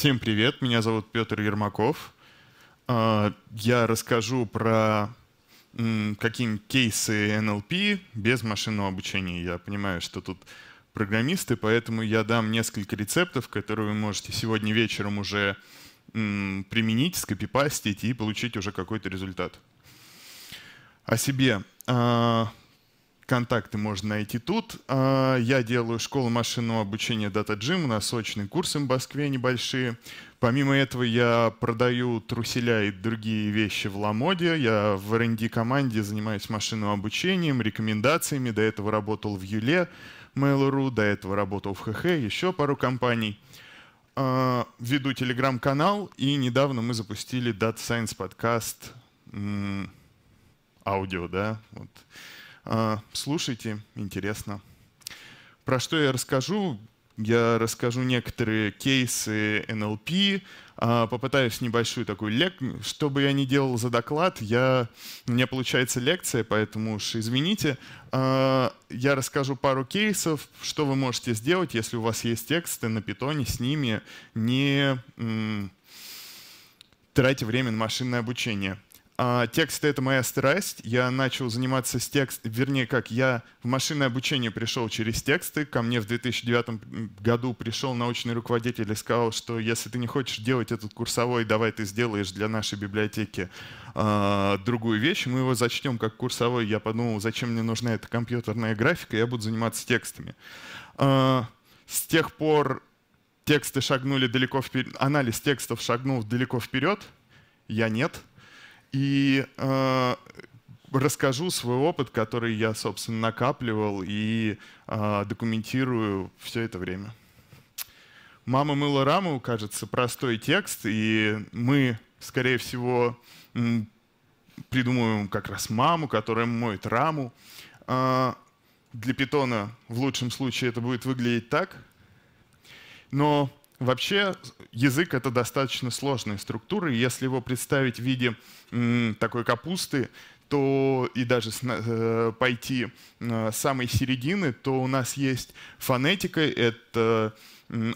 Всем привет, меня зовут Петр Ермаков. А, я расскажу про какие кейсы NLP без машинного обучения. Я понимаю, что тут программисты, поэтому я дам несколько рецептов, которые вы можете сегодня вечером уже применить, скопипастить и получить уже какой-то результат. О себе. А, Контакты можно найти тут. А, я делаю школу машинного обучения Data Gym. У нас сочные курсы в Москве небольшие. Помимо этого я продаю труселя и другие вещи в Ламоде. Я в R&D команде занимаюсь машинным обучением, рекомендациями. До этого работал в Юле, Mail.ru, до этого работал в ХХ, еще пару компаний а, веду телеграм-канал, и недавно мы запустили Data Science подкаст аудио, да, вот. А, слушайте, интересно. Про что я расскажу? Я расскажу некоторые кейсы NLP, а, попытаюсь небольшую такую лекцию. Что бы я ни делал за доклад, я... у меня получается лекция, поэтому уж извините. А, я расскажу пару кейсов, что вы можете сделать, если у вас есть тексты на питоне с ними, не тратя время на машинное обучение. А, тексты – это моя страсть. Я начал заниматься с текст, вернее, как я в машинное обучение пришел через тексты. Ко мне в 2009 году пришел научный руководитель и сказал, что если ты не хочешь делать этот курсовой, давай ты сделаешь для нашей библиотеки а, другую вещь. Мы его зачтем как курсовой. Я подумал, зачем мне нужна эта компьютерная графика, я буду заниматься текстами. А, с тех пор тексты шагнули далеко вперед, анализ текстов шагнул далеко вперед. Я нет — и э, расскажу свой опыт, который я, собственно, накапливал и э, документирую все это время. «Мама мыла раму», кажется, простой текст, и мы, скорее всего, придумываем как раз маму, которая моет раму. Э, для питона в лучшем случае это будет выглядеть так, но Вообще язык — это достаточно сложная структура, и если его представить в виде такой капусты, то и даже э, пойти э, с самой середины, то у нас есть фонетика, это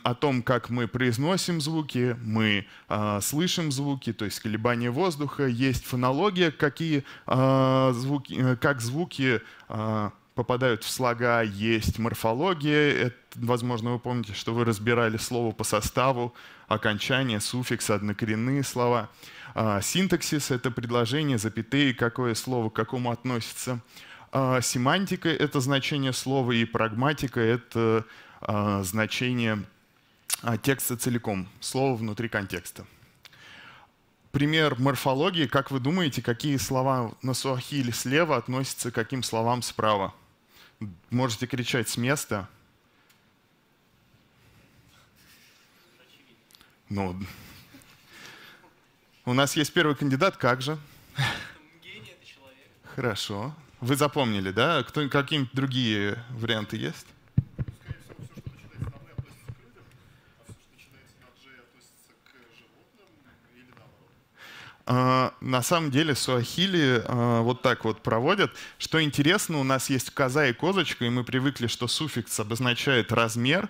о том, как мы произносим звуки, мы э, слышим звуки, то есть колебания воздуха, есть фонология, какие, а, э, звуки, как звуки э, попадают в слога, есть морфология. Это, возможно, вы помните, что вы разбирали слово по составу, окончание, суффикс, однокоренные слова. А, синтаксис — это предложение, запятые, какое слово к какому относится. А, семантика — это значение слова, и прагматика — это а, значение а, текста целиком, слово внутри контекста. Пример морфологии. Как вы думаете, какие слова на суахиле слева относятся к каким словам справа? Можете кричать с места. Ну, у нас есть первый кандидат, как же? Гений это человек. Хорошо. Вы запомнили, да? Кто, какие-нибудь другие варианты есть? А, на самом деле суахили а, вот так вот проводят. Что интересно, у нас есть коза и козочка, и мы привыкли, что суффикс обозначает размер,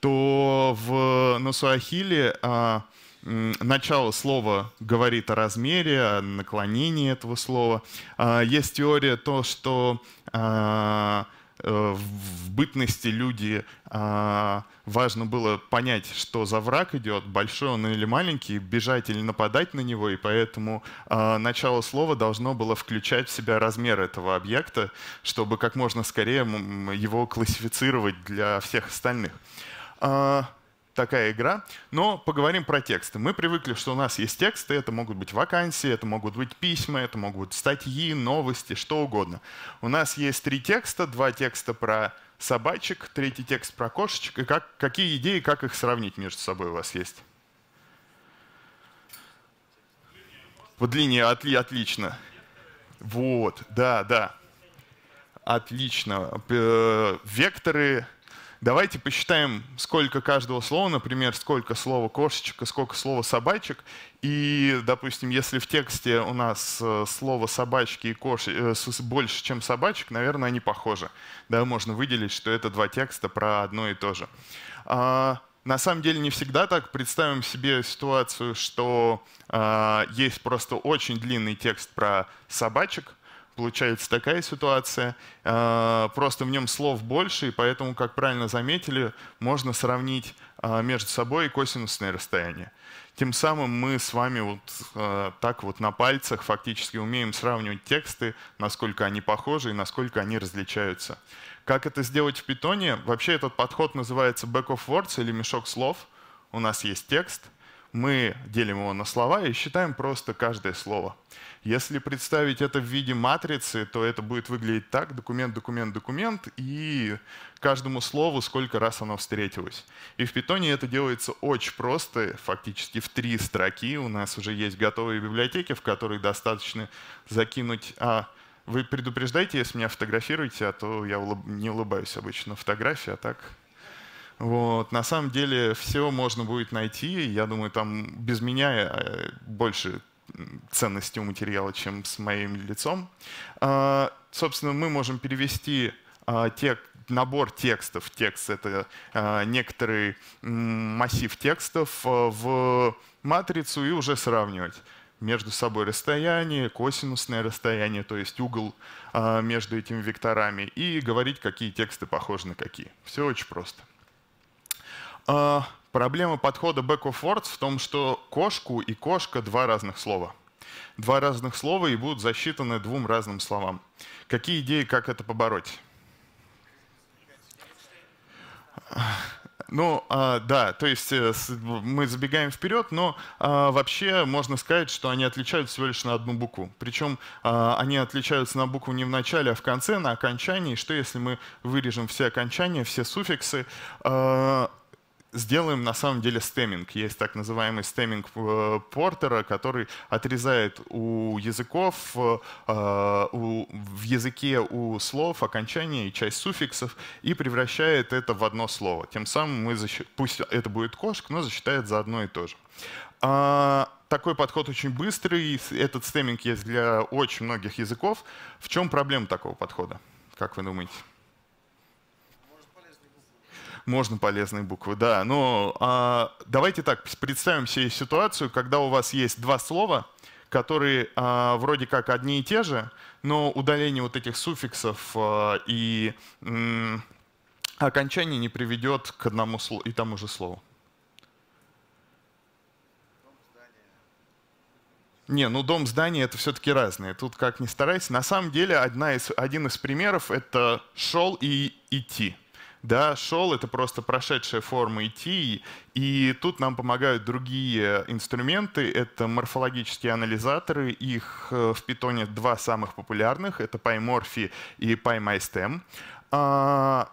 то в, на суахили а, начало слова говорит о размере, о наклонении этого слова. Есть теория то, что Э, в бытности люди а, важно было понять, что за враг идет, большой он или маленький, бежать или нападать на него, и поэтому а, начало слова должно было включать в себя размер этого объекта, чтобы как можно скорее его классифицировать для всех остальных. А, такая игра. Но поговорим про тексты. Мы привыкли, что у нас есть тексты, это могут быть вакансии, это могут быть письма, это могут быть статьи, новости, что угодно. У нас есть три текста, два текста про собачек, третий текст про кошечек. И как, какие идеи, как их сравнить между собой у вас есть? Вот линия, отли, отлично. Вот, да, да. Отлично. Э, векторы, Давайте посчитаем, сколько каждого слова, например, сколько слова кошечек сколько слова собачек. И, допустим, если в тексте у нас э, слово собачки и коши э, больше, чем собачек, наверное, они похожи. Да, можно выделить, что это два текста про одно и то же. А, на самом деле не всегда так. Представим себе ситуацию, что а, есть просто очень длинный текст про собачек, получается такая ситуация. А, просто в нем слов больше, и поэтому, как правильно заметили, можно сравнить а, между собой косинусное расстояние. Тем самым мы с вами вот а, так вот на пальцах фактически умеем сравнивать тексты, насколько они похожи и насколько они различаются. Как это сделать в питоне? Вообще этот подход называется back of words или мешок слов. У нас есть текст — мы делим его на слова и считаем просто каждое слово. Если представить это в виде матрицы, то это будет выглядеть так, документ, документ, документ, и каждому слову сколько раз оно встретилось. И в питоне это делается очень просто, фактически в три строки. У нас уже есть готовые библиотеки, в которые достаточно закинуть... А, вы предупреждаете, если меня фотографируете, а то я улыб... не улыбаюсь обычно на фотографии, а так вот. На самом деле все можно будет найти. Я думаю, там без меня э, больше ценности у материала, чем с моим лицом. А, собственно, мы можем перевести а, тек, набор текстов. Текст — это а, некоторый массив текстов э, в матрицу и уже сравнивать между собой расстояние, косинусное расстояние, то есть угол между этими векторами, и говорить, какие тексты похожи на какие. Все очень просто. А, проблема подхода back of words в том, что кошку и кошка — два разных слова. Два разных слова и будут засчитаны двум разным словам. Какие идеи, как это побороть? Ну, а, да, то есть э, мы забегаем вперед, но а, вообще можно сказать, что они отличаются всего лишь на одну букву. Причем они отличаются на букву не в начале, а в конце, на окончании. Что если мы вырежем все окончания, все суффиксы? сделаем на самом деле стемминг. Есть так называемый стемминг э, Портера, который отрезает у языков, э, у, в языке у слов окончания и часть суффиксов и превращает это в одно слово. Тем самым мы, защит... пусть это будет кошка, но засчитает за одно и то же. А, такой подход очень быстрый, этот стемминг есть для очень многих языков. В чем проблема такого подхода, как вы думаете? Можно полезные буквы, да. Но ну, а, давайте так, представим себе ситуацию, когда у вас есть два слова, которые а, вроде как одни и те же, но удаление вот этих суффиксов а, и м, окончание не приведет к одному и тому же слову. Не, ну дом, здание — это все-таки разные. Тут как ни старайся. На самом деле одна из, один из примеров — это «шел» и «идти». Да, шел — это просто прошедшая форма идти, и тут нам помогают другие инструменты. Это морфологические анализаторы. Их э, в питоне два самых популярных — это PyMorphy и PyMyStem. А,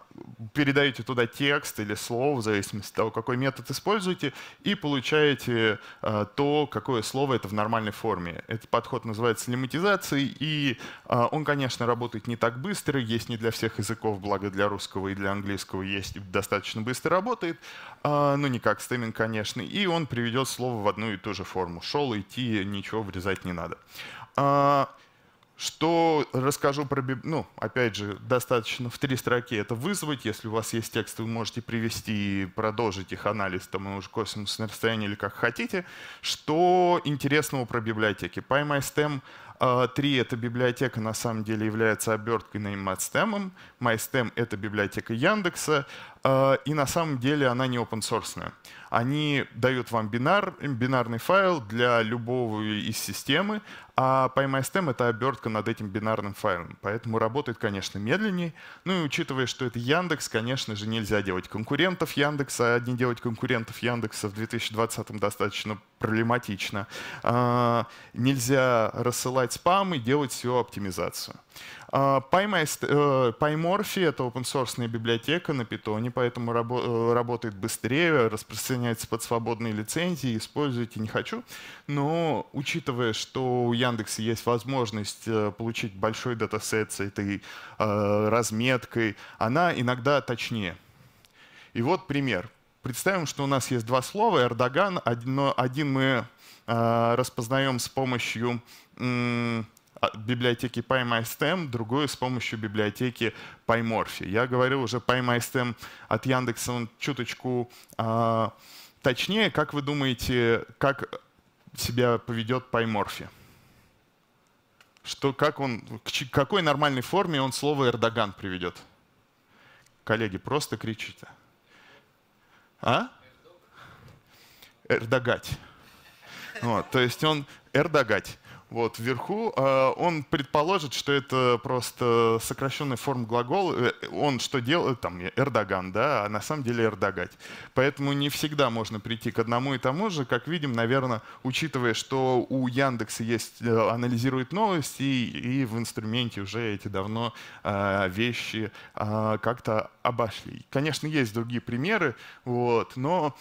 передаете туда текст или слово, в зависимости от того, какой метод используете, и получаете а, то, какое слово это в нормальной форме. Этот подход называется лематизацией, и а, он, конечно, работает не так быстро, есть не для всех языков, благо для русского и для английского есть, достаточно быстро работает, Но не как стемминг, конечно, и он приведет слово в одну и ту же форму. Шел, идти, ничего врезать не надо. Что расскажу про библиотеку? Ну, опять же, достаточно в три строки это вызвать. Если у вас есть текст, вы можете привести и продолжить их анализ, там, уже косинусное расстояние или как хотите. Что интересного про библиотеки? PyMyStem а, три — это библиотека, на самом деле, является оберткой на MyStem. MyStem — это библиотека Яндекса, а, и на самом деле она не open source. Они дают вам бинар, бинарный файл для любого из системы, а PyMyStem — это обертка над этим бинарным файлом. Поэтому работает, конечно, медленнее. Ну и учитывая, что это Яндекс, конечно же, нельзя делать конкурентов Яндекса. а не делать конкурентов Яндекса в 2020 м достаточно проблематично. А, нельзя рассылать спам и делать всю оптимизацию. PyMorphy а, э, — это open-source библиотека на питоне, поэтому э, работает быстрее, распространяется под свободные лицензии, используйте не хочу. Но учитывая, что у Яндекса есть возможность э, получить большой датасет с этой разметкой, она иногда точнее. И вот пример. Представим, что у нас есть два слова «Эрдоган». Одно, один мы а, распознаем с помощью а, библиотеки PyMyStem, другую с помощью библиотеки PyMorphy. Я говорил уже PyMyStem от Яндекса, он чуточку э, точнее. Как вы думаете, как себя поведет PyMorphy? Что, как он, к какой нормальной форме он слово «Эрдоган» приведет? Коллеги, просто кричите. А? Эрдогать. Вот, то есть он Эрдогать вот, вверху, а, он предположит, что это просто сокращенная форма глагола, э, он что делает, там, Эрдоган, да, а на самом деле Эрдогать. Поэтому не всегда можно прийти к одному и тому же, как видим, наверное, учитывая, что у Яндекса есть, э, анализирует новости, и, в инструменте уже эти давно а, вещи а, как-то обошли. Конечно, есть другие примеры, вот, но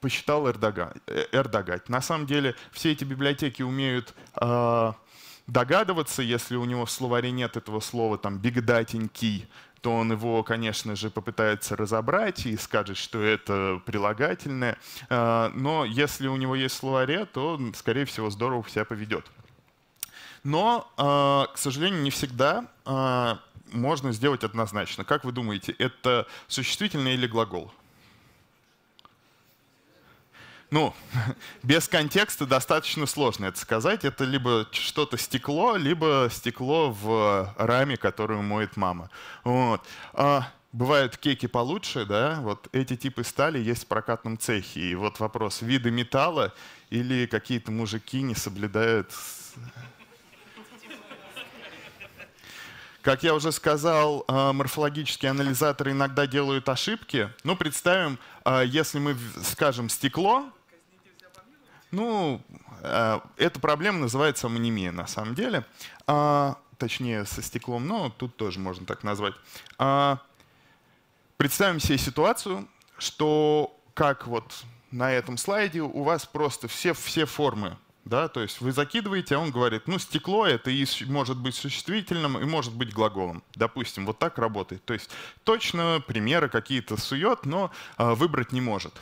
посчитал Эрдога, э, Эрдогать. На самом деле все эти библиотеки умеют э, догадываться, если у него в словаре нет этого слова там «бигдатенький», то он его, конечно же, попытается разобрать и скажет, что это прилагательное. Э, но если у него есть словаре, то, скорее всего, здорово себя поведет. Но, э, к сожалению, не всегда э, можно сделать однозначно. Как вы думаете, это существительное или глагол? ну, без контекста достаточно сложно это сказать. Это либо что-то стекло, либо стекло в э, раме, которую моет мама. Вот. А, бывают кеки получше, да, вот эти типы стали есть в прокатном цехе. И вот вопрос, виды металла или какие-то мужики не соблюдают Как я уже сказал, а, морфологические анализаторы иногда делают ошибки. Ну, представим, а, если мы скажем стекло, ну, э, эта проблема называется амонимия на самом деле. А, точнее, со стеклом, но тут тоже можно так назвать. А, представим себе ситуацию, что как вот на этом слайде у вас просто все, все формы да, то есть вы закидываете, а он говорит, ну, стекло это и может быть существительным, и может быть глаголом. Допустим, вот так работает. То есть точно примеры какие-то сует, но а, выбрать не может.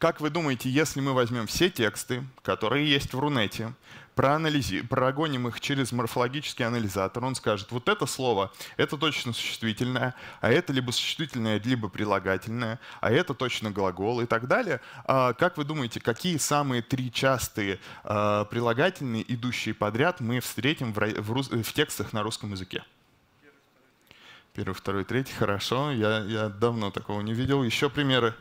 Как вы думаете, если мы возьмем все тексты, которые есть в Рунете, проанализи, прогоним их через морфологический анализатор, он скажет, вот это слово, это точно существительное, а это либо существительное, либо прилагательное, а это точно глагол и так далее. А, как вы думаете, какие самые три частые а, прилагательные, идущие подряд, мы встретим в, в, рус, в текстах на русском языке? Первый, второй, третий. Хорошо, я, я давно такого не видел. Еще примеры?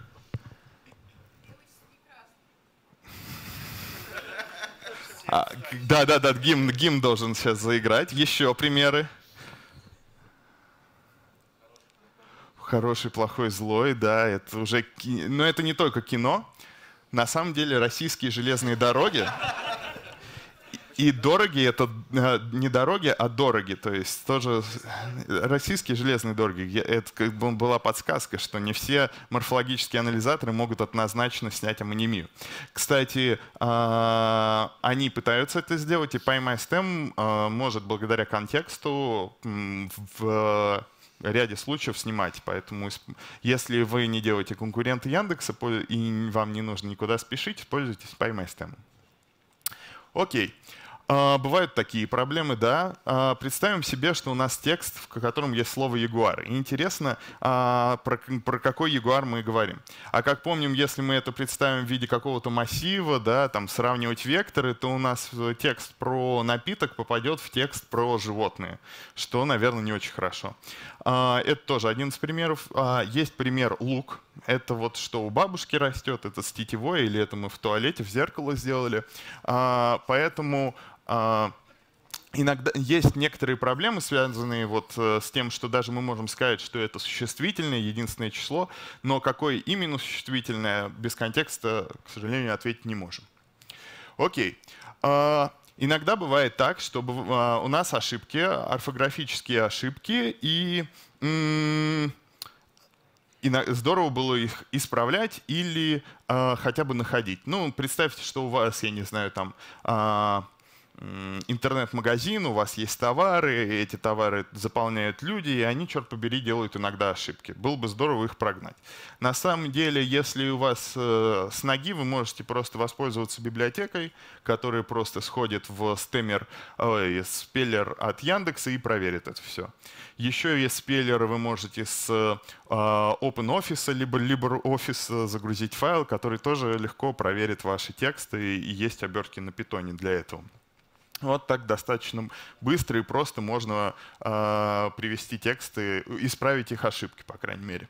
Да-да-да, гимн, гимн должен сейчас заиграть. Еще примеры. Хороший, плохой, злой, да, это уже... Но это не только кино. На самом деле российские железные дороги и дороги это э, не дороги, а дороги. То есть тоже российские железные дороги. Это как бы была подсказка, что не все морфологические анализаторы могут однозначно снять амонемию. Кстати, а, они пытаются это сделать, и PyMyStem а, может благодаря контексту в э, ряде случаев снимать. Поэтому если вы не делаете конкуренты Яндекса и вам не нужно никуда спешить, используйте PyMyStem. Окей. Okay. А, бывают такие проблемы, да. А, представим себе, что у нас текст, в котором есть слово «ягуар». интересно, а, про, про какой ягуар мы говорим. А как помним, если мы это представим в виде какого-то массива, да, там сравнивать векторы, то у нас э, текст про напиток попадет в текст про животные, что, наверное, не очень хорошо. А, это тоже один из примеров. А, есть пример лук. Это вот что у бабушки растет, это сетевое, или это мы в туалете, в зеркало сделали. А, поэтому иногда есть некоторые проблемы, связанные вот э, с тем, что даже мы можем сказать, что это существительное, единственное число, но какое именно существительное без контекста, к сожалению, ответить не можем. Окей. Okay. Иногда бывает так, что а, у нас ошибки, орфографические ошибки, и и здорово было их исправлять или э, хотя бы находить. Ну, представьте, что у вас, я не знаю, там э, интернет-магазин, у вас есть товары, и эти товары заполняют люди, и они, черт побери, делают иногда ошибки. Было бы здорово их прогнать. На самом деле, если у вас э, с ноги, вы можете просто воспользоваться библиотекой, которая просто сходит в стемер, э, спеллер от Яндекса и проверит это все. Еще есть спеллеры, вы можете с э, OpenOffice либо LibreOffice э, загрузить файл, который тоже легко проверит ваши тексты, и есть обертки на питоне для этого. Вот так достаточно быстро и просто можно э, привести тексты, исправить их ошибки, по крайней мере.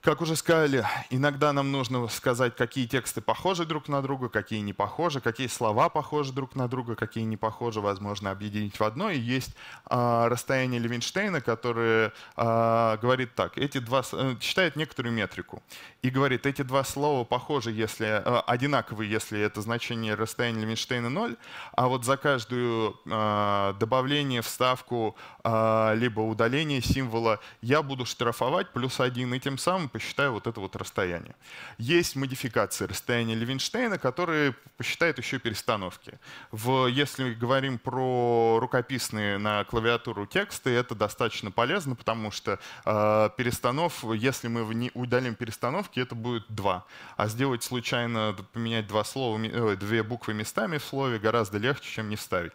Как уже сказали, иногда нам нужно сказать, какие тексты похожи друг на друга, какие не похожи, какие слова похожи друг на друга, какие не похожи, возможно, объединить в одно. И есть э, расстояние Левинштейна, которое э, говорит так, эти два, э, считает некоторую метрику и говорит, эти два слова похожи, если, э, одинаковы, если это значение расстояния Левинштейна 0, а вот за каждую э, добавление, вставку, э, либо удаление символа я буду штрафовать плюс один, и тем самым посчитаю вот это вот расстояние. Есть модификации расстояния Левинштейна, которые посчитают еще перестановки. В, если говорим про рукописные на клавиатуру тексты, это достаточно полезно, потому что э, перестанов, если мы не удалим перестановки, это будет два. А сделать случайно, поменять два слова, э, две буквы местами в слове гораздо легче, чем не вставить.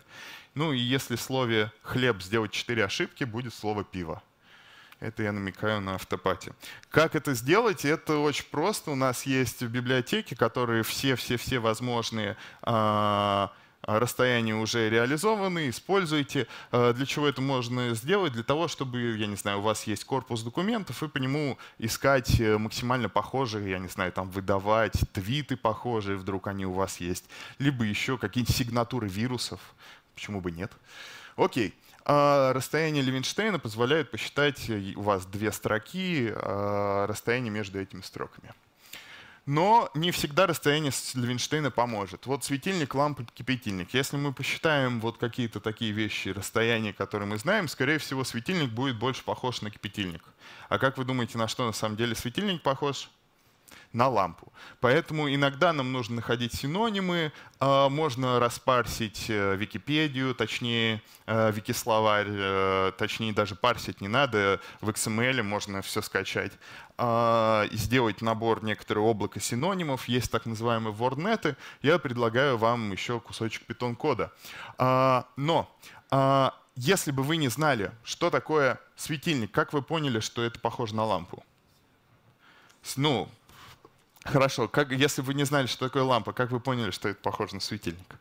Ну и если в слове «хлеб» сделать четыре ошибки, будет слово «пиво». Это я намекаю на автопати. Как это сделать? Это очень просто. У нас есть в библиотеке, которые все-все-все возможные а, расстояния уже реализованы, используйте. А, для чего это можно сделать? Для того, чтобы, я не знаю, у вас есть корпус документов, и по нему искать э, максимально похожие, я не знаю, там выдавать твиты похожие, вдруг они у вас есть, либо еще какие-то сигнатуры вирусов. Почему бы нет? Окей. А расстояние Левинштейна позволяет посчитать э, у вас две строки, а расстояние между этими строками. Но не всегда расстояние Левинштейна поможет. Вот светильник, лампа, кипятильник. Если мы посчитаем вот какие-то такие вещи, расстояния, которые мы знаем, скорее всего, светильник будет больше похож на кипятильник. А как вы думаете, на что на самом деле светильник похож? на лампу. Поэтому иногда нам нужно находить синонимы. А, можно распарсить э, Википедию, точнее, э, Викисловарь, э, точнее, даже парсить не надо. В XML можно все скачать. А, и Сделать набор некоторых облака синонимов. Есть так называемые ворнеты. Я предлагаю вам еще кусочек питон-кода. А, но если бы вы не знали, что такое светильник, как вы поняли, что это похоже на лампу? Ну, Хорошо, как, если вы не знали, что такое лампа, как вы поняли, что это похоже на светильник?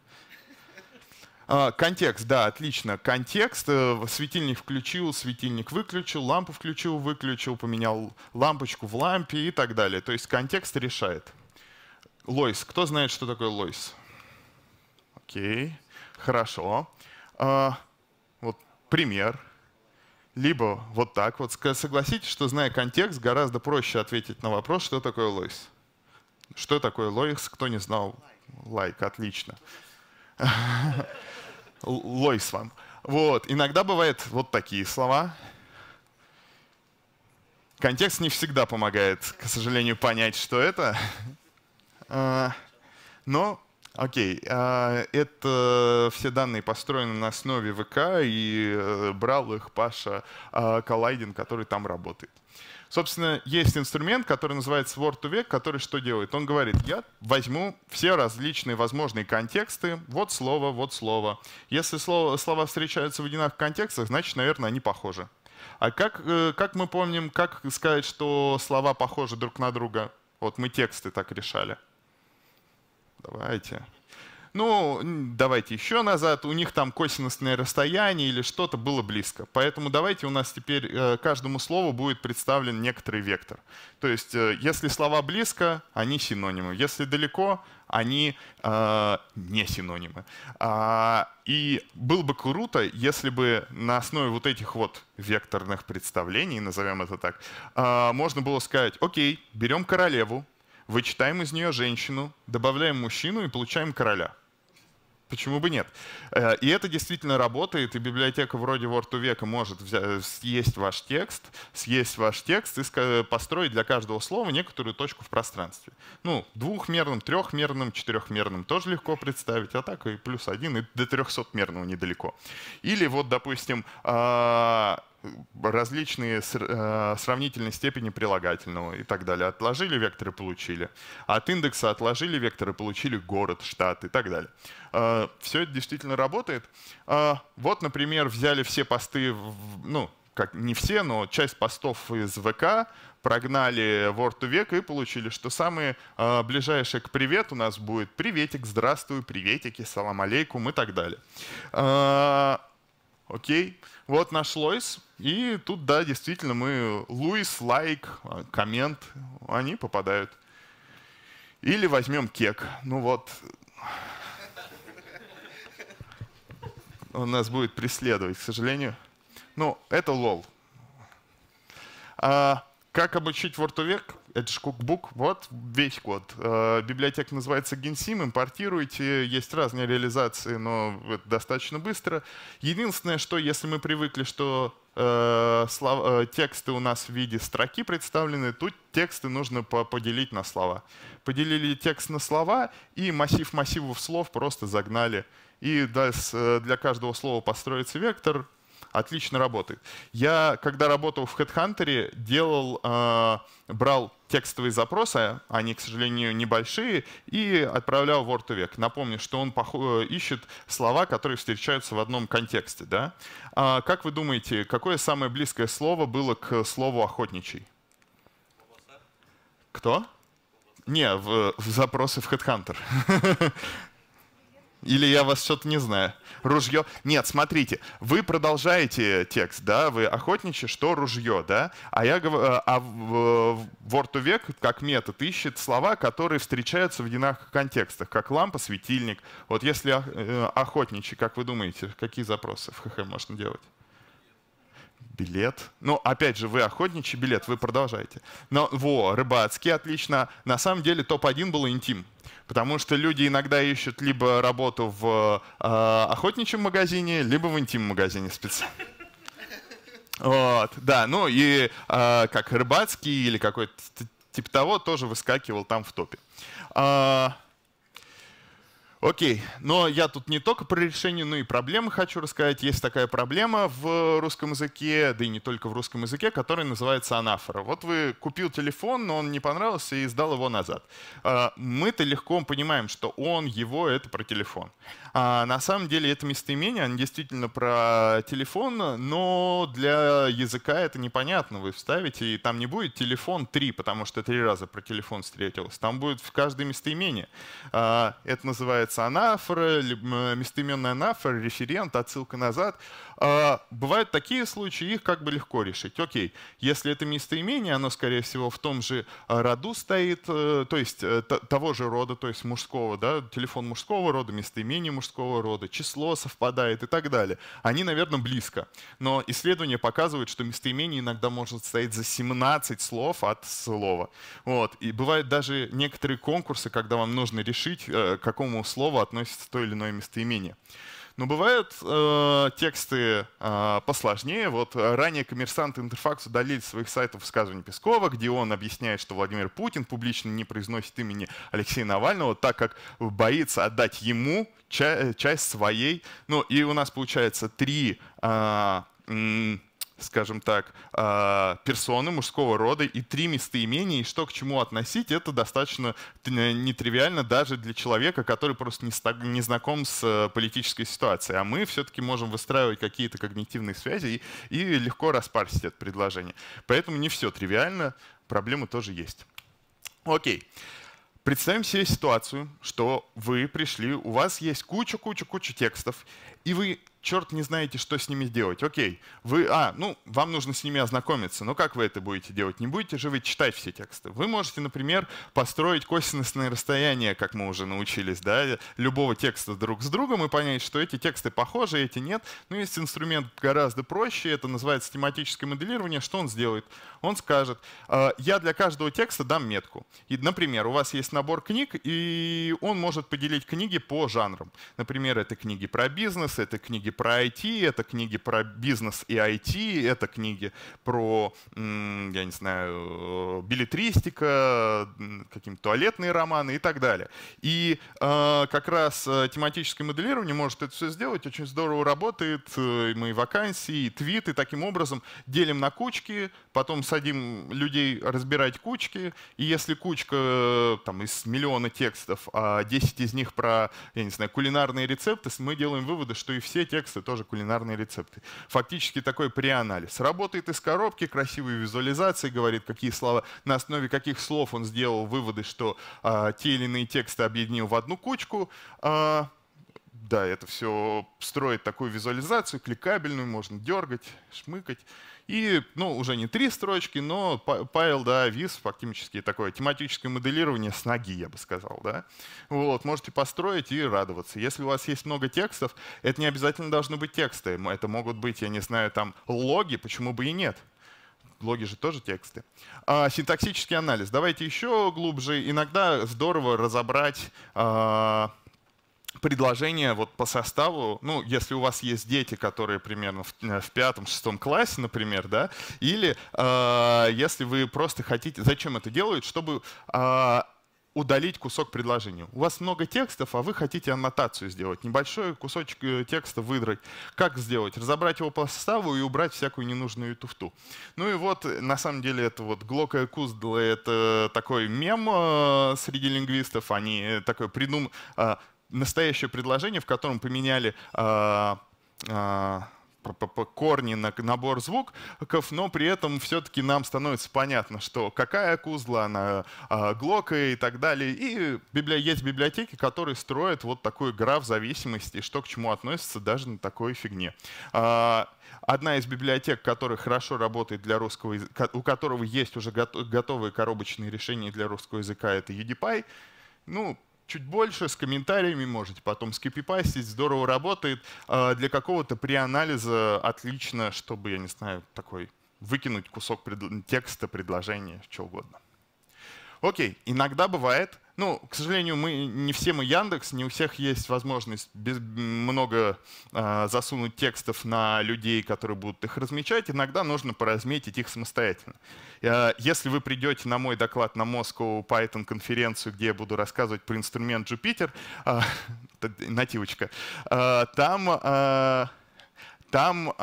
А, контекст, да, отлично. Контекст. Э, светильник включил, светильник выключил, лампу включил, выключил, поменял лампочку в лампе и так далее. То есть контекст решает. Лойс. Кто знает, что такое Лойс? Окей. Хорошо. А, вот пример. Либо вот так вот. Согласитесь, что зная контекст, гораздо проще ответить на вопрос, что такое Лойс. Что такое Лоикс? Кто не знал? Лайк, like, отлично. Лойс вам. Вот, иногда бывают вот такие слова. Контекст не всегда помогает, к сожалению, понять, что это. А, но, окей, а, это все данные построены на основе ВК, и э, брал их Паша а, Калайдин, который там работает. Собственно, есть инструмент, который называется Word2Vec, который что делает? Он говорит, я возьму все различные возможные контексты, вот слово, вот слово. Если слово, слова встречаются в одинаковых контекстах, значит, наверное, они похожи. А как, э, как мы помним, как сказать, что слова похожи друг на друга? Вот мы тексты так решали. Давайте ну, давайте еще назад, у них там косинусное расстояние или что-то было близко. Поэтому давайте у нас теперь э, каждому слову будет представлен некоторый вектор. То есть, э, если слова близко, они синонимы. Если далеко, они э, не синонимы. А, и было бы круто, если бы на основе вот этих вот векторных представлений, назовем это так, э, можно было сказать, окей, берем королеву, вычитаем из нее женщину, добавляем мужчину и получаем короля почему бы нет? Э, и это действительно работает, и библиотека вроде Word to века может взять, э, съесть ваш текст, съесть ваш текст и э, построить для каждого слова некоторую точку в пространстве. Ну, двухмерным, трехмерным, четырехмерным тоже легко представить, а так и плюс один, и до трехсотмерного недалеко. Или вот, допустим, а, различные э, сравнительные степени прилагательного и так далее. Отложили векторы, получили. От индекса отложили векторы, получили город, штат и так далее. Э, все это действительно работает. Э, вот, например, взяли все посты, ну, как не все, но часть постов из ВК, прогнали Word to Vec и получили, что самые э, ближайшие к привет у нас будет приветик, здравствуй, приветики, салам алейкум и так далее. Окей, вот наш Лойс. И тут, да, действительно, мы Луис, лайк, коммент, они попадают. Или возьмем кек. Ну вот, он нас будет преследовать, к сожалению. Ну, это лол. А, как обучить Word to это же кукбук, вот весь код. Э, библиотека называется Генсим, импортируете, есть разные реализации, но это достаточно быстро. Единственное, что если мы привыкли, что э, э, тексты у нас в виде строки представлены, тут тексты нужно поделить на слова. Поделили текст на слова и массив массивов слов просто загнали. И для каждого слова построится вектор, отлично работает. Я, когда работал в HeadHunter, делал, э, брал текстовые запросы, они, к сожалению, небольшие, и отправлял Word to Напомню, что он э, ищет слова, которые встречаются в одном контексте. Да? А как вы думаете, какое самое близкое слово было к слову «охотничий»? Кто? Не, в, в запросы в HeadHunter. Или я вас что-то не знаю. Ружье. Нет, смотрите, вы продолжаете текст, да, вы охотничье, что ружье, да? А я говорю, э, а word to век как метод ищет слова, которые встречаются в одинаковых контекстах, как лампа, светильник. Вот если э, охотничий, как вы думаете, какие запросы в ХХ можно делать? билет. Ну, опять же, вы охотничий билет, вы продолжаете. Но, во, рыбацкий, отлично. На самом деле топ-1 был интим. Потому что люди иногда ищут либо работу в э, охотничьем магазине, либо в интим-магазине специально. Вот, да, ну и э, как рыбацкий или какой-то тип того тоже выскакивал там в топе. А, Окей, но я тут не только про решение, но и проблемы хочу рассказать. Есть такая проблема в русском языке, да и не только в русском языке, которая называется анафора. Вот вы купил телефон, но он не понравился и сдал его назад. А, мы-то легко понимаем, что он, его — это про телефон. А на самом деле это местоимение, оно действительно про телефон, но для языка это непонятно. Вы вставите, и там не будет телефон три, потому что три раза про телефон встретилось. Там будет в каждое местоимение. А, это называется появляется анафора, э, местоименная анафора, референт, отсылка назад. А, бывают такие случаи, их как бы легко решить. Окей, если это местоимение, оно, скорее всего, в том же э, роду стоит, э, то есть того же рода, то есть мужского, да, телефон мужского рода, местоимение мужского рода, число совпадает и так далее. Они, наверное, близко. Но исследования показывают, что местоимение иногда может стоять за 17 слов от слова. Вот. И бывают даже некоторые конкурсы, когда вам нужно решить, какому слову слова относится то или иное местоимение. Но бывают э, тексты э, посложнее. Вот э, ранее коммерсанты Интерфакс удалили с своих сайтов высказывание Пескова, где он объясняет, что Владимир Путин публично не произносит имени Алексея Навального, так как боится отдать ему э, часть своей. Ну и у нас получается три... Э, скажем так, а, персоны мужского рода и три местоимения, и что к чему относить, это достаточно нетривиально даже для человека, который просто не знаком с э, политической ситуацией. А мы все-таки можем выстраивать какие-то когнитивные связи и, и легко распарсить это предложение. Поэтому не все тривиально, проблемы тоже есть. Окей. Представим себе ситуацию, что вы пришли, у вас есть куча-куча-куча текстов, и вы черт не знаете, что с ними делать. Окей, вы, а, ну, вам нужно с ними ознакомиться, но ну, как вы это будете делать? Не будете же вы читать все тексты? Вы можете, например, построить косинусные расстояния, как мы уже научились, да, любого текста друг с другом и понять, что эти тексты похожи, эти нет. Ну, есть инструмент гораздо проще, это называется тематическое моделирование. Что он сделает? Он скажет, «А, я для каждого текста дам метку. И, например, у вас есть набор книг, и он может поделить книги по жанрам. Например, это книги про бизнес, это книги про IT, это книги про бизнес и IT, это книги про, я не знаю, э, билетристика, какие-то туалетные романы и так далее. И э, как раз э, тематическое моделирование может это все сделать, очень здорово работает, э, и мы вакансии, и твиты таким образом делим на кучки, потом садим людей разбирать кучки, и если кучка там, из миллиона текстов, а 10 из них про, я не знаю, кулинарные рецепты, мы делаем выводы, что и все тексты тексты, тоже кулинарные рецепты. Фактически такой преанализ. Работает из коробки, красивые визуализации, говорит, какие слова, на основе каких слов он сделал выводы, что э, те или иные тексты объединил в одну кучку. Э, да, это все строит такую визуализацию, кликабельную, можно дергать, шмыкать. И, ну, уже не три строчки, но Павел, да, виз фактически такое тематическое моделирование с ноги, я бы сказал, да. Вот, можете построить и радоваться. Если у вас есть много текстов, это не обязательно должны быть тексты. Это могут быть, я не знаю, там логи, почему бы и нет Логи же тоже тексты. А, синтаксический анализ. Давайте еще глубже. Иногда здорово разобрать а, предложение вот по составу, ну, если у вас есть дети, которые примерно в, э, в пятом-шестом классе, например, да, или э, если вы просто хотите, зачем это делают, чтобы э, удалить кусок предложения. У вас много текстов, а вы хотите аннотацию сделать, небольшой кусочек э, текста выдрать. Как сделать? Разобрать его по составу и убрать всякую ненужную туфту. Ну и вот, на самом деле, это вот глокая куздла, это такой мем э, среди лингвистов, они такой придум настоящее предложение, в котором поменяли а, а, корни на набор звуков, но при этом все-таки нам становится понятно, что какая кузла, она э, глока и так далее. И библи... есть библиотеки, которые строят вот такую граф зависимости, что к чему относится даже на такой фигне. одна из библиотек, которая хорошо работает для русского языка, у которого есть уже готовые коробочные решения для русского языка, это UDPI. Ну, чуть больше, с комментариями можете потом скипипастить, здорово работает. А, для какого-то преанализа отлично, чтобы, я не знаю, такой выкинуть кусок текста, предложения, что угодно. Окей, иногда бывает, ну, к сожалению, мы не все мы Яндекс, не у всех есть возможность без, много э, засунуть текстов на людей, которые будут их размечать. Иногда нужно поразметить их самостоятельно. Э, если вы придете на мой доклад на Moscow Python конференцию, где я буду рассказывать про инструмент Jupyter, э, нативочка, э, там... Э, там э,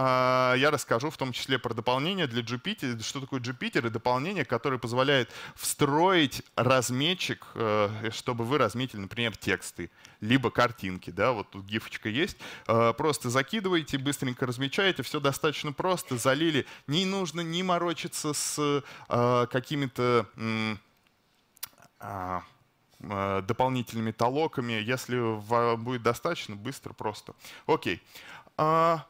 я расскажу в том числе про дополнение для Jupyter, что такое Jupyter и дополнение, которое позволяет встроить разметчик, э, чтобы вы разметили, например, тексты, либо картинки. Да, вот тут гифочка есть. Э, просто закидываете, быстренько размечаете, все достаточно просто, залили. Не нужно не морочиться с э, какими-то... А, э, дополнительными толоками, если будет достаточно, быстро, просто. Окей. А,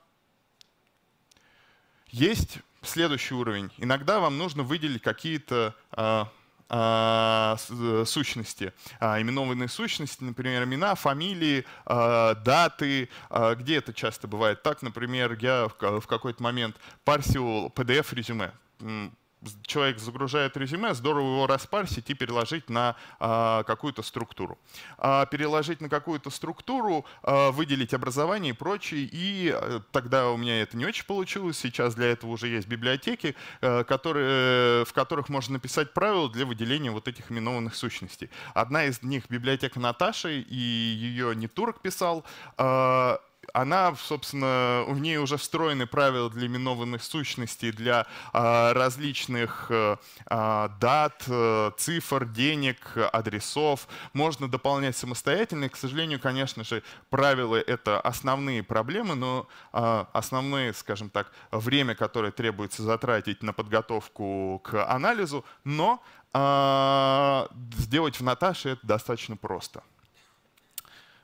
есть следующий уровень. Иногда вам нужно выделить какие-то а, а, э, сущности, а, именованные сущности, например, имена, фамилии, даты, где это часто бывает. Так, например, я в какой-то момент парсил PDF-резюме, человек загружает резюме, здорово его распарсить и переложить на а, какую-то структуру. А, переложить на какую-то структуру, а, выделить образование и прочее. И э, тогда у меня это не очень получилось. Сейчас для этого уже есть библиотеки, э, которые, э, в которых можно написать правила для выделения вот этих именованных сущностей. Одна из них библиотека Наташи, и ее не турок писал. А, она, собственно, в ней уже встроены правила для именованных сущностей, для э, различных э, а, дат, э, цифр, денег, адресов. Можно дополнять самостоятельно. И, к сожалению, конечно же, правила — это основные проблемы, но э, основное, скажем так, время, которое требуется затратить на подготовку к анализу. Но э, сделать в Наташе это достаточно просто.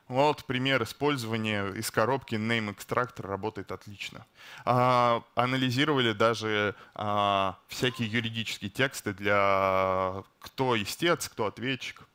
Ну, вот пример использования из коробки name экстрактор работает отлично. А, анализировали даже а, всякие юридические тексты для кто истец, кто ответчик.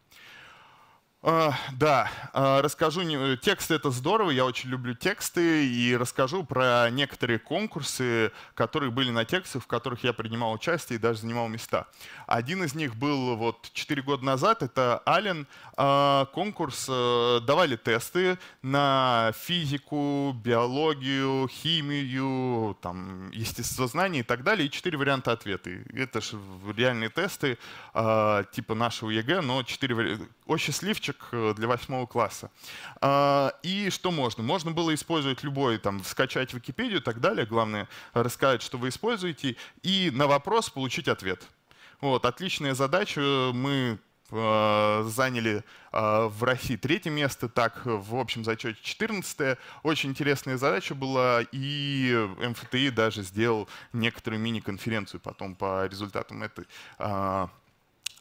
А, да, а, расскажу. Тексты — это здорово, я очень люблю тексты, и расскажу про некоторые конкурсы, которые были на текстах, в которых я принимал участие и даже занимал места. Один из них был вот 4 года назад, это Ален. А, конкурс, э, давали тесты на физику, биологию, химию, там, естествознание и так далее, и 4 варианта ответа. Это же реальные тесты, типа нашего ЕГЭ, но 4 варианта о счастливчик э, для восьмого класса. А, и что можно? Можно было использовать любой, там, скачать Википедию и так далее. Главное, рассказать, что вы используете, и на вопрос получить ответ. Вот, отличная задача. Мы э, заняли э, в России третье место, так в общем зачете 14 -е. Очень интересная задача была, и МФТИ даже сделал некоторую мини-конференцию потом по результатам этой а,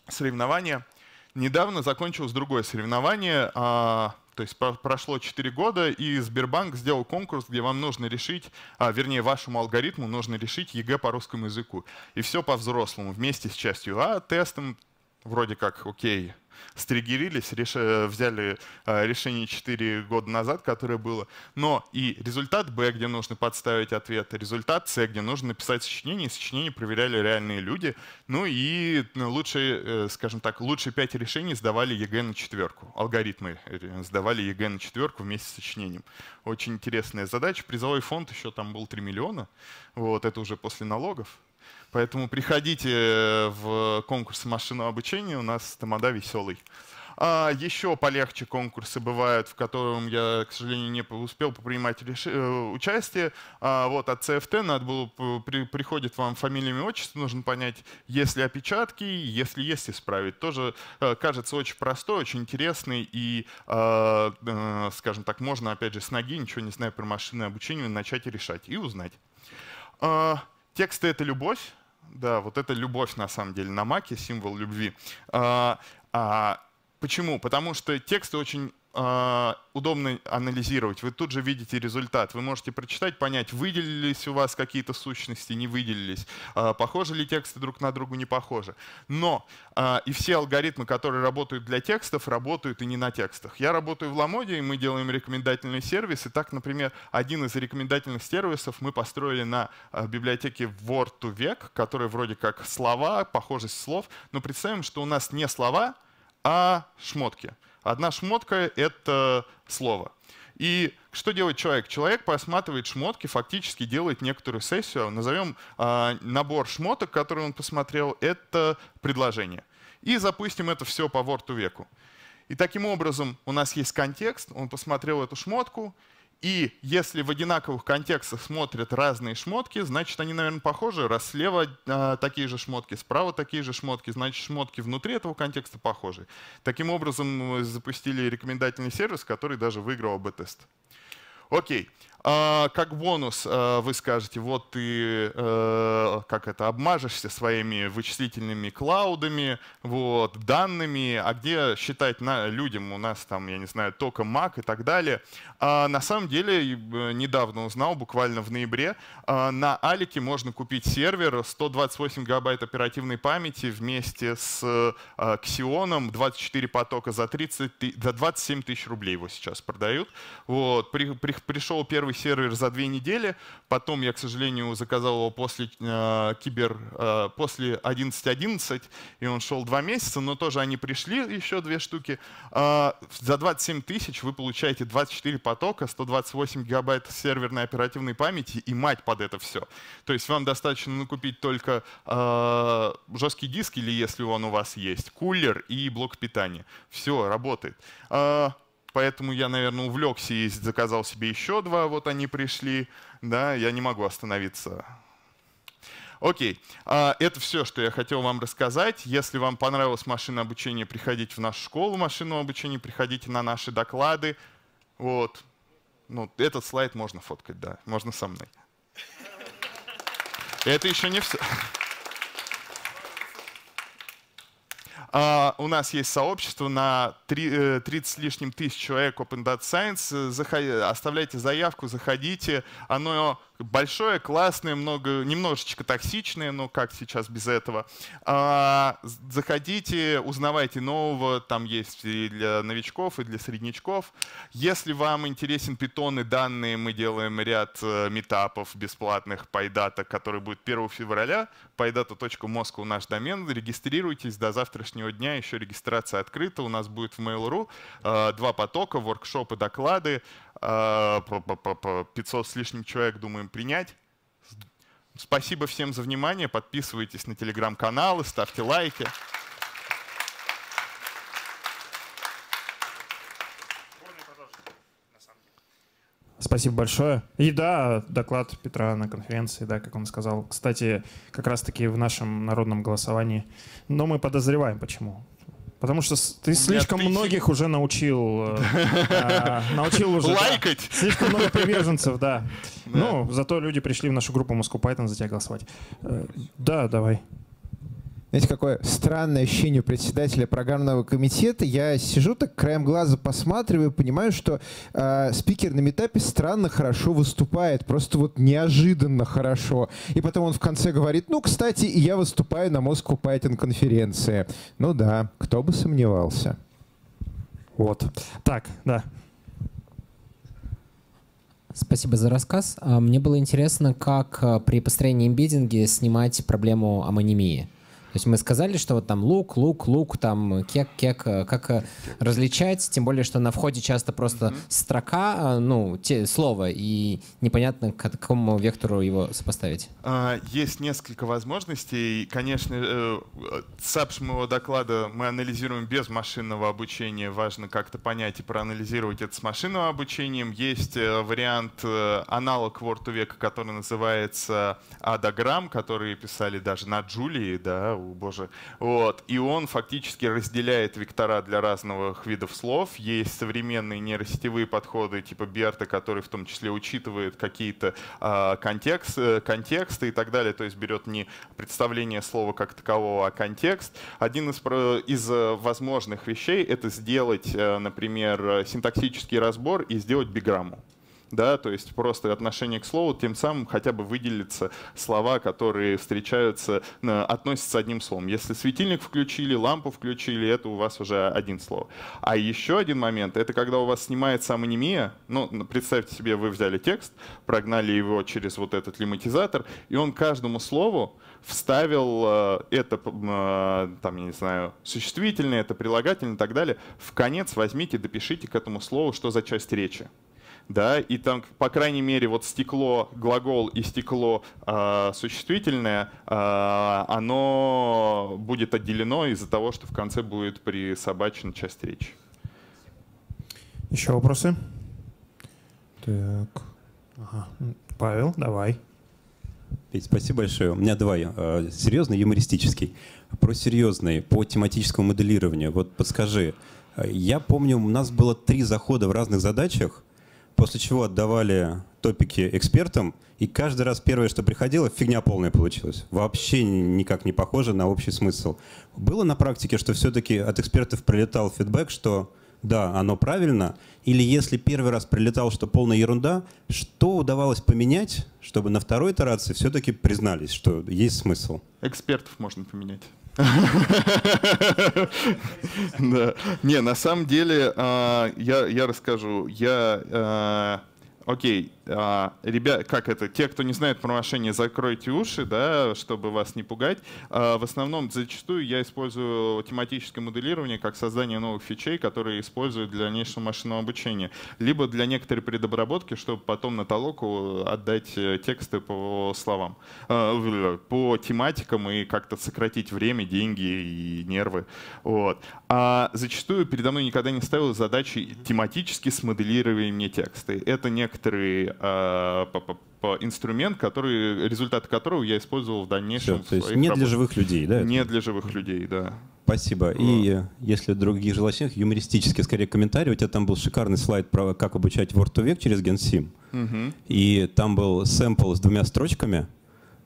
соревнования. Недавно закончилось другое соревнование, а, то есть про прошло 4 года, и Сбербанк сделал конкурс, где вам нужно решить, а, вернее, вашему алгоритму нужно решить ЕГЭ по русскому языку. И все по-взрослому, вместе с частью А, тестом, вроде как, окей, стригерились, реш... Э, взяли э, решение 4 года назад, которое было. Но и результат Б, где нужно подставить ответ, результат С, где нужно написать сочинение, и сочинение проверяли реальные люди. Ну и э, лучшие, скажем так, лучшие 5 решений сдавали ЕГЭ на четверку. Алгоритмы сдавали ЕГЭ на четверку вместе с сочинением. Очень интересная задача. Призовой фонд еще там был 3 миллиона. Вот, это уже после налогов. Поэтому приходите э, в конкурсы машинного обучения, у нас тамада веселый. А еще полегче конкурсы бывают, в котором я, к сожалению, не успел принимать э, участие. А вот от CFT надо было, при, приходит вам фамилия, имя, отчество, нужно понять, есть ли опечатки, если есть, исправить. Тоже э, кажется очень простой, очень интересный и, скажем так, можно, опять же, с ноги, ничего не зная про машинное обучение, начать и решать и узнать. А тексты — это любовь да, вот это любовь на самом деле на маке, символ любви. А, а, почему? Потому что тексты очень а, удобно анализировать. Вы тут же видите результат. Вы можете прочитать, понять, выделились у вас какие-то сущности, не выделились, а, похожи ли тексты друг на друга, не похожи. Но а, и все алгоритмы, которые работают для текстов, работают и не на текстах. Я работаю в Ламоде, и мы делаем рекомендательный сервис. И так, например, один из рекомендательных сервисов мы построили на библиотеке Word2Vec, которая вроде как слова, похожесть слов. Но представим, что у нас не слова, а шмотки. Одна шмотка — это слово. И что делает человек? Человек просматривает шмотки, фактически делает некоторую сессию. Назовем э, набор шмоток, который он посмотрел, это предложение. И запустим это все по word to веку. И таким образом у нас есть контекст, он посмотрел эту шмотку, и если в одинаковых контекстах смотрят разные шмотки, значит, они, наверное, похожи. Раз слева э, такие же шмотки, справа такие же шмотки, значит, шмотки внутри этого контекста похожи. Таким образом, мы запустили рекомендательный сервис, который даже выиграл АБ-тест. Окей. Okay. А, как бонус а, вы скажете, вот ты а, как это обмажешься своими вычислительными клаудами, вот, данными, а где считать на, людям у нас там, я не знаю, только Mac и так далее. А, на самом деле, э, недавно узнал, буквально в ноябре, а, на Алике можно купить сервер 128 гигабайт оперативной памяти вместе с а, Xeon, 24 потока за, 30, за 27 тысяч рублей его сейчас продают. Вот, при, при, пришел первый первый сервер за две недели, потом я, к сожалению, заказал его после э, кибер, э, после 11.11, и он шел два месяца, но тоже они пришли, еще две штуки. Э, за 27 тысяч вы получаете 24 потока, 128 гигабайт серверной оперативной памяти и мать под это все. То есть вам достаточно накупить только э, жесткий диск, или если он у вас есть, кулер и блок питания. Все, работает. Э, поэтому я, наверное, увлекся и заказал себе еще два, вот они пришли, да, я не могу остановиться. Окей, А это все, что я хотел вам рассказать. Если вам понравилось машинное обучение, приходите в нашу школу машинного обучения, приходите на наши доклады. Вот. Ну, этот слайд можно фоткать, да, можно со мной. Это еще не все. А, у нас есть сообщество на 30 э, с лишним тысяч человек Open Data Science. Э, заходи, оставляйте заявку, заходите. Оно большое, классное, много, немножечко токсичное, но как сейчас без этого. А, заходите, узнавайте нового, там есть и для новичков, и для среднячков. Если вам интересен питон и данные, мы делаем ряд э, метапов бесплатных PyData, который будет 1 февраля. у наш домен. Регистрируйтесь до завтрашнего дня, еще регистрация открыта. У нас будет в Mail.ru э, два потока, воркшопы, доклады. 500 э, с лишним человек думаем принять. Спасибо всем за внимание. Подписывайтесь на телеграм-каналы, ставьте лайки. Спасибо большое. И да, доклад Петра на конференции, да, как он сказал. Кстати, как раз-таки в нашем народном голосовании. Но мы подозреваем, почему. Потому что ты слишком тысяч... многих уже научил... Э, а, научил уже... Лайкать! Да, слишком много приверженцев, да. да. Ну, зато люди пришли в нашу группу Moscow Python за тебя голосовать. Э, да, давай знаете, какое странное ощущение у председателя программного комитета. Я сижу так, краем глаза посматриваю, понимаю, что э, спикер на метапе странно хорошо выступает, просто вот неожиданно хорошо. И потом он в конце говорит, ну, кстати, я выступаю на Moscow Python конференции. Ну да, кто бы сомневался. Вот. Так, да. Спасибо за рассказ. А, мне было интересно, как а, при построении имбеддинга снимать проблему амонимии. То есть мы сказали, что вот там лук, лук, лук, там кек, кек, э, как э, различать, тем более, что на входе часто просто mm-hmm. строка, э, ну, те, слово, и непонятно, к какому вектору его сопоставить. А, есть несколько возможностей. Конечно, САПШ моего доклада мы анализируем без машинного обучения. Важно как-то понять и проанализировать это с машинным обучением. Есть вариант аналог Word века, который называется Адаграм, который писали даже на Джулии, да, боже. Вот. И он фактически разделяет вектора для разных видов слов. Есть современные нейросетевые подходы типа Берта, который в том числе учитывает какие-то э, контекст, э, контексты и так далее. То есть берет не представление слова как такового, а контекст. Один из, из э, возможных вещей — это сделать, э, например, синтаксический разбор и сделать биграмму да, то есть просто отношение к слову, тем самым хотя бы выделятся слова, которые встречаются, э, относятся одним словом. Если светильник включили, лампу включили, это у вас уже один слово. А еще один момент, это когда у вас снимается амонимия, ну, представьте себе, вы взяли текст, прогнали его через вот этот лиматизатор, и он каждому слову вставил э, это, э, там, я не знаю, существительное, это прилагательное и так далее. В конец возьмите, допишите к этому слову, что за часть речи да, и там, по крайней мере, вот стекло глагол и стекло э, существительное, э, оно будет отделено из-за того, что в конце будет присобачена часть речи. Еще вопросы? Так. Ага. Павел, давай. Петь, спасибо большое. У меня два. Э, серьезный юмористический. Про серьезный, по тематическому моделированию. Вот подскажи, э, я помню, у нас было три захода в разных задачах, после чего отдавали топики экспертам, и каждый раз первое, что приходило, фигня полная получилась. Вообще никак не похоже на общий смысл. Было на практике, что все-таки от экспертов прилетал фидбэк, что да, оно правильно, или если первый раз прилетал, что полная ерунда, что удавалось поменять, чтобы на второй итерации все-таки признались, что есть смысл? Экспертов можно поменять. Не, на самом деле, а, я расскажу. Я... А, окей, а, ребят, как это, те, кто не знает про машине, закройте уши, да, чтобы вас не пугать. А, в основном зачастую я использую тематическое моделирование как создание новых фичей, которые используют для дальнейшего машинного обучения, либо для некоторой предобработки, чтобы потом на толоку отдать э, тексты по словам, а, по тематикам и как-то сократить время, деньги и нервы. Вот. А зачастую передо мной никогда не ставилась задачи тематически смоделировать мне тексты. Это некоторые мой э, инструмент, который, результаты которого я использовал в дальнейшем. Все, то есть не работах. для живых людей, да? Не это? для живых людей, да. Спасибо. Вот. И если других желающих, юмористически скорее комментарии. У тебя там был шикарный слайд про как обучать Word to через GenSim. Угу. И там был сэмпл с двумя строчками,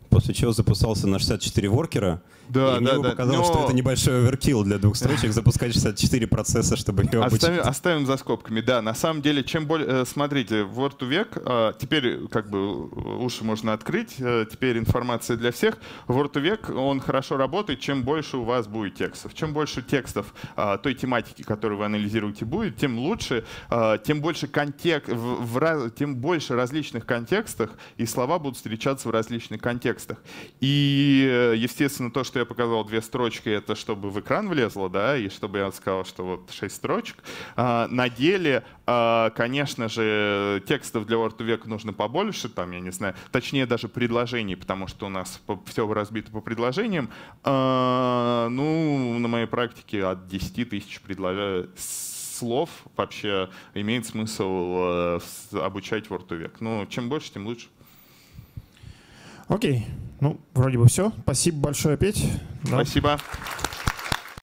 после чего запускался на 64 воркера, да, и да, да. показалось, Но... что это небольшой оверкил для двух строчек, запускать 64 процесса, чтобы его оставим, оставим за скобками, да. На самом деле, чем более... Э, смотрите, Word to Vec, а, теперь э, как бы уши можно открыть, э, теперь информация для всех. Word to Vec, он хорошо работает, чем больше у вас будет текстов. Чем больше текстов а, той тематики, которую вы анализируете, будет, тем лучше, а, тем больше контекст, в, в, тем больше различных контекстах, и слова будут встречаться в различных контекстах. И, естественно, то, что что я показал две строчки, это чтобы в экран влезло, да, и чтобы я сказал, что вот шесть строчек. А, на деле, а, конечно же, текстов для Word to нужно побольше, там, я не знаю, точнее даже предложений, потому что у нас все разбито по предложениям. А, ну, на моей практике от 10 тысяч предложений слов вообще имеет смысл э, обучать Word to Ну, чем больше, тем лучше. Окей. Ну, вроде бы все. Спасибо большое, Петь. Да. Спасибо.